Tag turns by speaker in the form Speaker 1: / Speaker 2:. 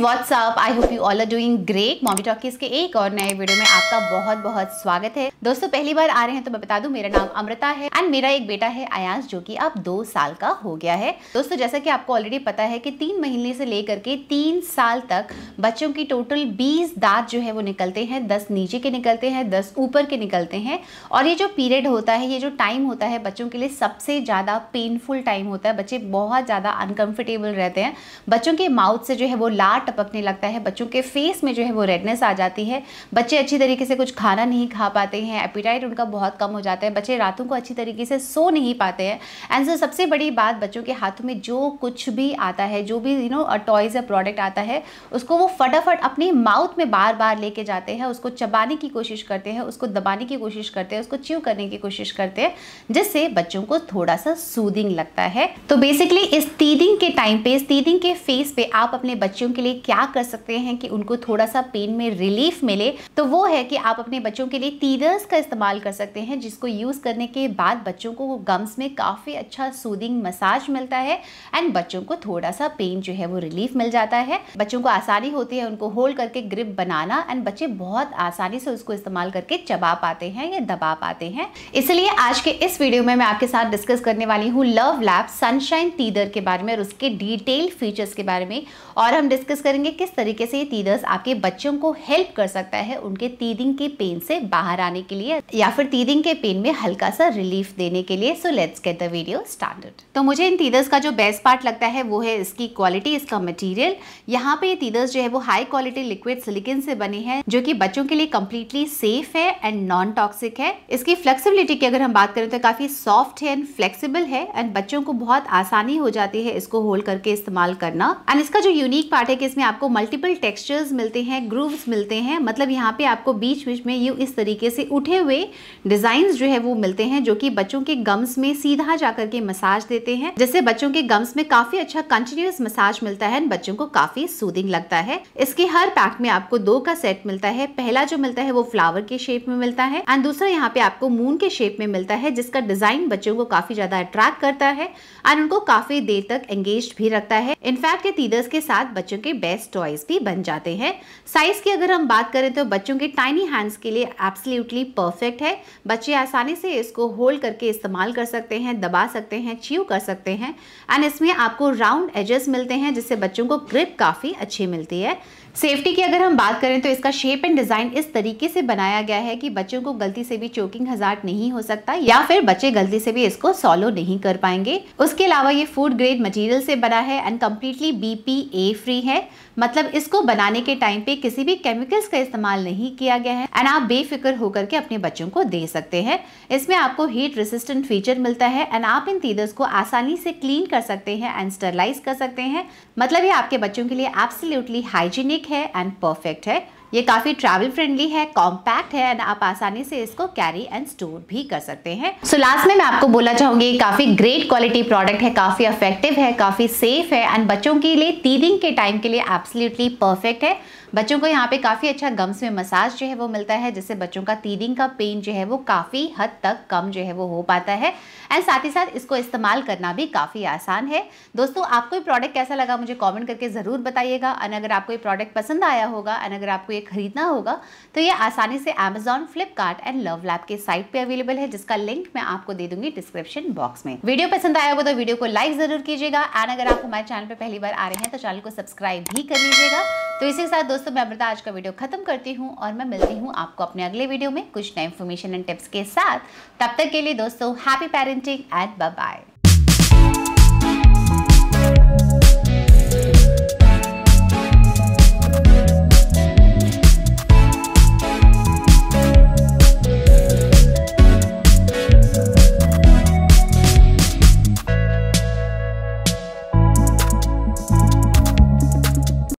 Speaker 1: guys what's up I hope you all are doing great Mommy Talkies के एक और नए वीडियो में आपका बहुत बहुत स्वागत है दोस्तों पहली बार आ रहे हैं तो मैं बता दूं मेरा नाम अमृता है एंड मेरा एक बेटा है अयास जो कि अब दो साल का हो गया है दोस्तों जैसा कि आपको ऑलरेडी पता है कि तीन महीने से लेकर के तीन साल तक बच्चों की टोटल बीस दांत जो है वो निकलते हैं दस नीचे के निकलते हैं दस ऊपर के निकलते हैं और ये जो पीरियड होता है ये जो टाइम होता है बच्चों के लिए सबसे ज़्यादा पेनफुल टाइम होता है बच्चे बहुत ज़्यादा अनकम्फर्टेबल रहते हैं बच्चों के माउथ से जो है वो लाट टपकने लगता है बच्चों के फेस में जो है वो रेडनेस आ जाती है बच्चे अच्छी तरीके से कुछ खाना नहीं खा पाते हैं एपिटाइट उनका बहुत कम हो जाता है बच्चे रातों को अच्छी तरीके से सो नहीं पाते हैं एंड सो सबसे बड़ी बात बच्चों के हाथों में जो कुछ भी आता है जो भी यू नो टॉयज़ या प्रोडक्ट आता है उसको वो फटाफट अपने माउथ में बार बार लेके जाते हैं उसको चबाने की कोशिश करते हैं उसको दबाने की कोशिश करते हैं उसको च्यू करने की कोशिश करते हैं जिससे बच्चों को थोड़ा सा सूदिंग लगता है तो बेसिकली इस तीदी के टाइम पे सीदिंग के फेस पे आप अपने बच्चों के लिए क्या कर सकते हैं कि उनको थोड़ा सा पेन में रिलीफ मिले तो वो है कि आप अपने बच्चों के लिए टीदर्स का इस्तेमाल कर सकते हैं जिसको यूज़ करने के बाद बच्चों को गम्स में काफ़ी अच्छा सूदिंग मसाज मिलता है एंड बच्चों को थोड़ा सा पेन जो है वो रिलीफ मिल जाता है बच्चों को आसानी होती है उनको होल्ड करके ग्रिप बनाना एंड बच्चे बहुत आसानी से उसको इस्तेमाल करके चबा पाते हैं या दबा पाते हैं इसलिए आज के इस वीडियो में मैं आपके साथ डिस्कस करने वाली हूँ लव लैब सनशाइन तीदर के बारे में उसके डिटेल फीचर्स के बारे में और हम डिस्कस करेंगे किस तरीके से ये तीदर्स आपके बच्चों को हेल्प कर सकता है उनके तीदिंग के पेन से बाहर आने के लिए या फिर तीदिंग के पेन में हल्का सा रिलीफ देने के लिए so let's get the video started तो मुझे इन तीदर्स का जो बेस्ट पार्ट लगता है वो है इसकी क्वालिटी इसका मटीरियल यहाँ पे ये तीदर्स जो है वो हाई क्वालिटी लिक्विड सिलिकन से बने हैं जो कि बच्चों के लिए कम्प्लीटली सेफ है एंड नॉन टॉक्सिक है इसकी फ्लेक्सिबिलिटी की अगर हम बात करें तो काफी सॉफ्ट है एंड फ्लेक्सिबल है एंड बच्चों को बहुत आसानी हो जाती है इसको होल्ड करके इस्तेमाल करना एंड इसका जो यूनिक पार्ट है कि इसमें आपको मल्टीपल टेक्सचर्स मिलते हैं ग्रूव्स मिलते हैं मतलब यहाँ पे आपको बीच बीच में यू इस तरीके से उठे हुए डिजाइन जो है वो मिलते हैं जो कि बच्चों के गम्स में सीधा जाकर के मसाज देते हैं जिससे बच्चों के गम्स में काफी अच्छा कंटिन्यूस मसाज मिलता है बच्चों को काफी सूदिंग लगता है इसके हर पैक में आपको दो का सेट मिलता है पहला जो मिलता है वो फ्लावर के शेप में मिलता है एंड दूसरा यहाँ पे आपको मून के शेप में मिलता है जिसका डिजाइन बच्चों को काफी ज्यादा अट्रैक्ट करता है एंड उनको काफी देर तक एंगेज भी रखता है इनफैक्ट ये टीदर्स के साथ बच्चों के बेस्ट टॉयज भी बन जाते हैं साइज की अगर हम बात करें तो बच्चों के टाइनी हैंड्स के लिए एब्सोल्युटली परफेक्ट है बच्चे आसानी से इसको होल्ड करके इस्तेमाल कर सकते हैं दबा सकते हैं च्यू कर सकते हैं एंड इसमें आपको राउंड एजेस मिलते हैं जिससे बच्चों को ग्रिप काफ़ी अच्छी मिलती है सेफ्टी की अगर हम बात करें तो इसका शेप एंड डिज़ाइन इस तरीके से बनाया गया है कि बच्चों को गलती से भी चोकिंग हजार्ट नहीं हो सकता या फिर बच्चे गलती से भी इसको सॉलो नहीं कर पाएंगे उसके अलावा ये फूड ग्रेड मटीरियल मटेरियल से बना है एंड कम्प्लीटली बी फ्री है मतलब इसको बनाने के टाइम पे किसी भी केमिकल्स का इस्तेमाल नहीं किया गया है एंड आप बेफिक्र होकर के अपने बच्चों को दे सकते हैं इसमें आपको हीट रेसिस्टेंट फीचर मिलता है एंड आप इन तीदर्स को आसानी से क्लीन कर सकते हैं एंड स्टरलाइज कर सकते हैं मतलब ये आपके बच्चों के लिए एब्सोल्युटली हाइजीनिक है एंड परफेक्ट है ये काफ़ी ट्रैवल फ्रेंडली है कॉम्पैक्ट है एंड आप आसानी से इसको कैरी एंड स्टोर भी कर सकते हैं सो so, लास्ट में मैं आपको बोलना चाहूंगी काफ़ी ग्रेट क्वालिटी प्रोडक्ट है काफ़ी अफेक्टिव है काफ़ी सेफ है एंड बच्चों के लिए तीन के टाइम के लिए एब्सोल्युटली परफेक्ट है बच्चों को यहाँ पे काफ़ी अच्छा गम्स में मसाज जो है वो मिलता है जिससे बच्चों का तीडिंग का पेन जो है वो काफ़ी हद तक कम जो है वो हो पाता है एंड साथ ही साथ इसको इस्तेमाल करना भी काफ़ी आसान है दोस्तों आपको ये प्रोडक्ट कैसा लगा मुझे कॉमेंट करके ज़रूर बताइएगा एंड अगर आपको ये प्रोडक्ट पसंद आया होगा एंड अगर आपको ये खरीदना होगा तो ये आसानी से Amazon Flipkart and Love Lab के साइट पर अवेलेबल है जिसका लिंक मैं आपको दे दूंगी डिस्क्रिप्शन बॉक्स में वीडियो पसंद आया होगा तो वीडियो को लाइक ज़रूर कीजिएगा एंड अगर आप हमारे चैनल पर पहली बार आ रहे हैं तो चैनल को सब्सक्राइब भी कर लीजिएगा तो इसी के साथ दोस्तों दोस्तों मैं अमृता आज का वीडियो खत्म करती हूँ और मैं मिलती हूँ आपको अपने अगले वीडियो में कुछ नए इन्फॉर्मेशन एंड टिप्स के साथ तब तक के लिए दोस्तों हैप्पी पेरेंटिंग एंड बाय